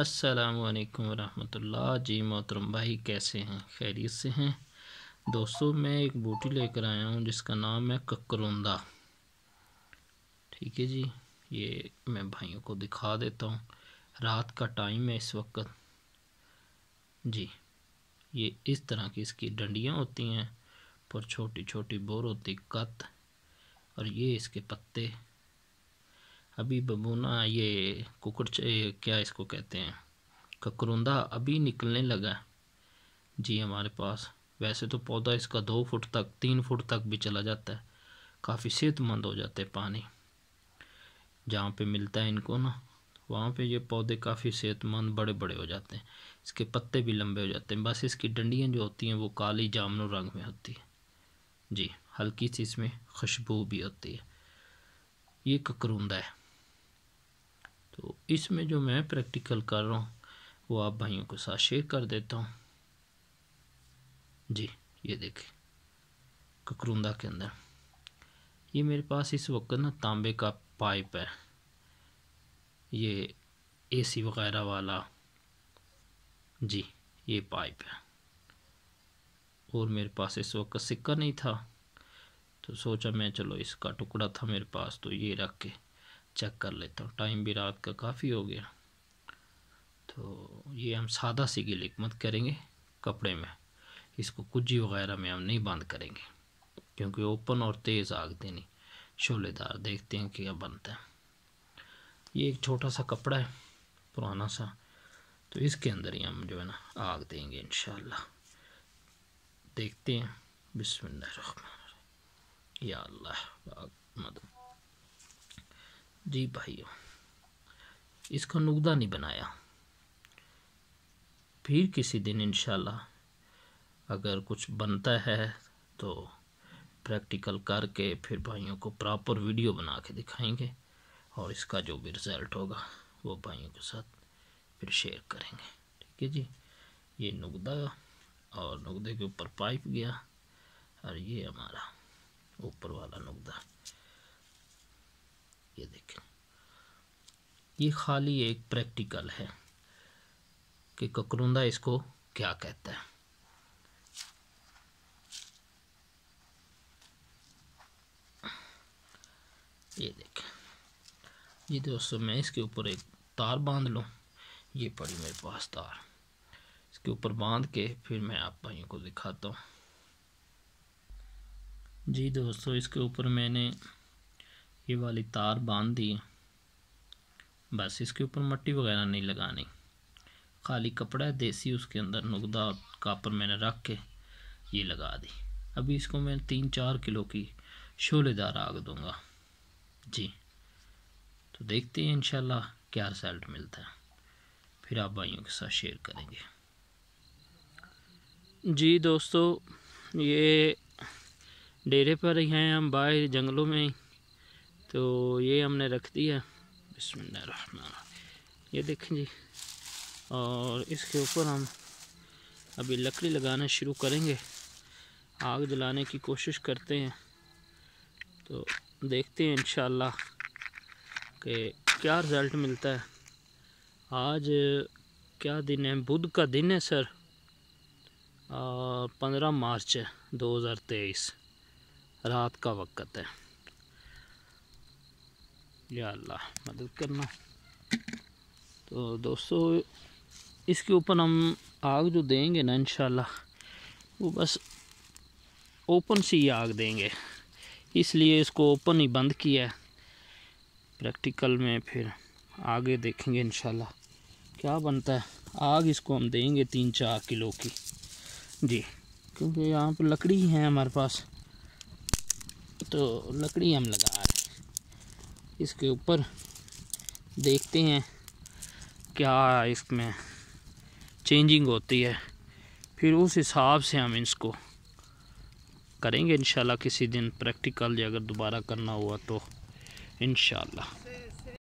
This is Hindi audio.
असलकम वरहमतुल्लाह जी मोहतरम भाई कैसे हैं खैरियत से हैं दोस्तों मैं एक बूटी लेकर आया हूँ जिसका नाम है ककरोंदा ठीक है जी ये मैं भाइयों को दिखा देता हूँ रात का टाइम है इस वक्त जी ये इस तरह की इसकी डंडियाँ होती हैं पर छोटी छोटी बोर होती कत और ये इसके पत्ते अभी बबूना ये कुकुर क्या इसको कहते हैं ककरुंदा अभी निकलने लगा जी हमारे पास वैसे तो पौधा इसका दो फुट तक तीन फुट तक भी चला जाता है काफ़ी सेहतमंद हो जाते हैं पानी जहाँ पे मिलता है इनको ना वहाँ पे ये पौधे काफ़ी सेहतमंद बड़े बड़े हो जाते हैं इसके पत्ते भी लंबे हो जाते हैं बस इसकी डंडियाँ जो होती हैं वो काली जामनू रंग में होती है जी हल्की सी इसमें खुशबू भी होती है ये ककरूंदा है तो इसमें जो मैं प्रैक्टिकल कर रहा हूँ वो आप भाइयों के साथ शेयर कर देता हूँ जी ये देखें ककरूंदा के अंदर ये मेरे पास इस वक्त ना तांबे का पाइप है ये एसी वगैरह वाला जी ये पाइप है और मेरे पास इस वक्त सिक्का नहीं था तो सोचा मैं चलो इसका टुकड़ा था मेरे पास तो ये रख के चेक कर लेता हूँ टाइम भी रात का काफ़ी हो गया तो ये हम सादा सी की लिकमत करेंगे कपड़े में इसको कुजी वगैरह में हम नहीं बंद करेंगे क्योंकि ओपन और तेज़ आग देनी शोलेदार देखते हैं क्या बनता है ये एक छोटा सा कपड़ा है पुराना सा तो इसके अंदर ही हम जो है ना आग देंगे इन देखते हैं बिस्मिल्लाह या अल्लाह मदद जी भाइयों इसका नुकदा नहीं बनाया फिर किसी दिन इन अगर कुछ बनता है तो प्रैक्टिकल करके फिर भाइयों को प्रॉपर वीडियो बना के दिखाएंगे और इसका जो भी रिज़ल्ट होगा वो भाइयों के साथ फिर शेयर करेंगे ठीक है जी ये नुकदा और नुकदे के ऊपर पाइप गया और ये हमारा ऊपर वाला नुकदा ये देखें ये खाली एक प्रैक्टिकल है कि ककरुंदा इसको क्या कहता है ये देखें ये दोस्तों मैं इसके ऊपर एक तार बांध लूँ ये पड़ी मेरे पास तार इसके ऊपर बांध के फिर मैं आप भाइयों को दिखाता हूँ जी दोस्तों इसके ऊपर मैंने ये वाली तार बांध दी बस इसके ऊपर मट्टी वगैरह नहीं लगानी खाली कपड़ा है देसी उसके अंदर नुकदा और कापर मैंने रख के ये लगा दी अभी इसको मैं तीन चार किलो की शोलेदार आग दूंगा जी तो देखते हैं इनशाला क्या रिजल्ट मिलता है फिर आप भाइयों के साथ शेयर करेंगे जी दोस्तों ये डेरे पर ही हैं हम बाहर जंगलों में ही तो ये हमने रख दिया बसमान ये देखें जी और इसके ऊपर हम अभी लकड़ी लगाना शुरू करेंगे आग जलाने की कोशिश करते हैं तो देखते हैं इन कि क्या रिज़ल्ट मिलता है आज क्या दिन है बुध का दिन है सर पंद्रह मार्च है दो हज़ार तेईस रात का वक्त है या अल्लाह मदद करना तो दोस्तों इसके ऊपर हम आग जो देंगे ना इनशाला वो बस ओपन से ही आग देंगे इसलिए इसको ओपन ही बंद किया है प्रैक्टिकल में फिर आगे देखेंगे इन क्या बनता है आग इसको हम देंगे तीन चार किलो की जी क्योंकि यहाँ पर लकड़ी है हमारे पास तो लकड़ी हम लगा रहे इसके ऊपर देखते हैं क्या इसमें चेंजिंग होती है फिर उस हिसाब से हम इसको करेंगे इंशाल्लाह किसी दिन प्रैक्टिकल या अगर दोबारा करना हुआ तो इंशाल्लाह